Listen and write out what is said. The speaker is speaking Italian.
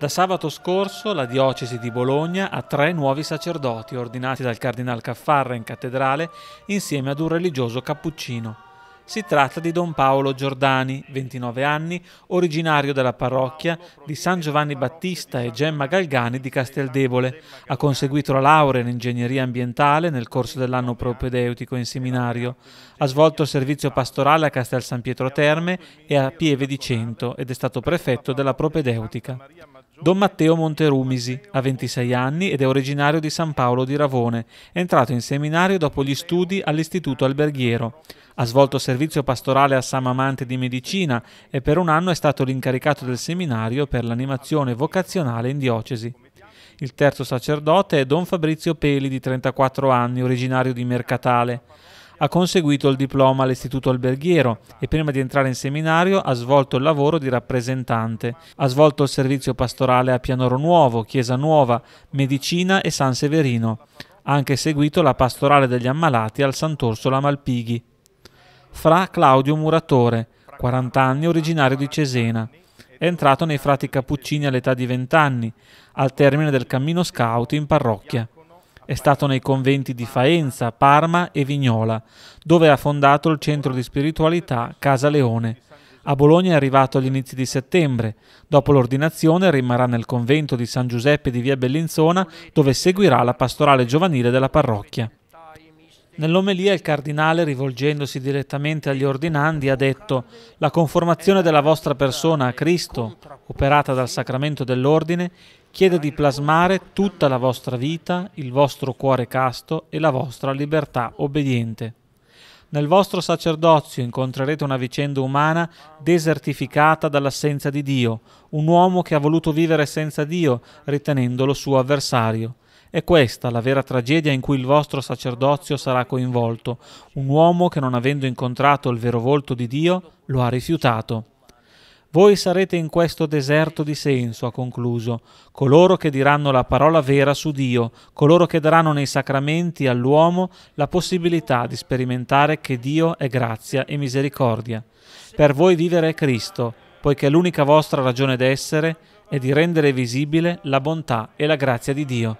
Da sabato scorso la diocesi di Bologna ha tre nuovi sacerdoti ordinati dal cardinal Caffarra in cattedrale insieme ad un religioso cappuccino. Si tratta di Don Paolo Giordani, 29 anni, originario della parrocchia di San Giovanni Battista e Gemma Galgani di Casteldevole. Ha conseguito la laurea in ingegneria ambientale nel corso dell'anno propedeutico in seminario. Ha svolto il servizio pastorale a Castel San Pietro Terme e a Pieve di Cento ed è stato prefetto della propedeutica. Don Matteo Monterumisi ha 26 anni ed è originario di San Paolo di Ravone. È entrato in seminario dopo gli studi all'Istituto Alberghiero. Ha svolto servizio pastorale a San Amante di Medicina e per un anno è stato l'incaricato del seminario per l'animazione vocazionale in diocesi. Il terzo sacerdote è Don Fabrizio Peli di 34 anni, originario di Mercatale. Ha conseguito il diploma all'Istituto Alberghiero e prima di entrare in seminario ha svolto il lavoro di rappresentante. Ha svolto il servizio pastorale a Pianoro Nuovo, Chiesa Nuova, Medicina e San Severino. Ha anche seguito la pastorale degli ammalati al Sant'Orsola Malpighi. Fra Claudio Muratore, 40 anni, originario di Cesena. È entrato nei frati cappuccini all'età di 20 anni, al termine del cammino scout in parrocchia. È stato nei conventi di Faenza, Parma e Vignola, dove ha fondato il centro di spiritualità Casa Leone. A Bologna è arrivato agli inizi di settembre. Dopo l'ordinazione rimarrà nel convento di San Giuseppe di Via Bellinzona, dove seguirà la pastorale giovanile della parrocchia. Nell'omelia il cardinale, rivolgendosi direttamente agli ordinandi, ha detto «La conformazione della vostra persona a Cristo, operata dal sacramento dell'ordine, chiede di plasmare tutta la vostra vita, il vostro cuore casto e la vostra libertà obbediente. Nel vostro sacerdozio incontrerete una vicenda umana desertificata dall'assenza di Dio, un uomo che ha voluto vivere senza Dio, ritenendolo suo avversario» È questa la vera tragedia in cui il vostro sacerdozio sarà coinvolto, un uomo che non avendo incontrato il vero volto di Dio lo ha rifiutato. Voi sarete in questo deserto di senso, ha concluso, coloro che diranno la parola vera su Dio, coloro che daranno nei sacramenti all'uomo la possibilità di sperimentare che Dio è grazia e misericordia. Per voi vivere è Cristo, poiché l'unica vostra ragione d'essere è di rendere visibile la bontà e la grazia di Dio.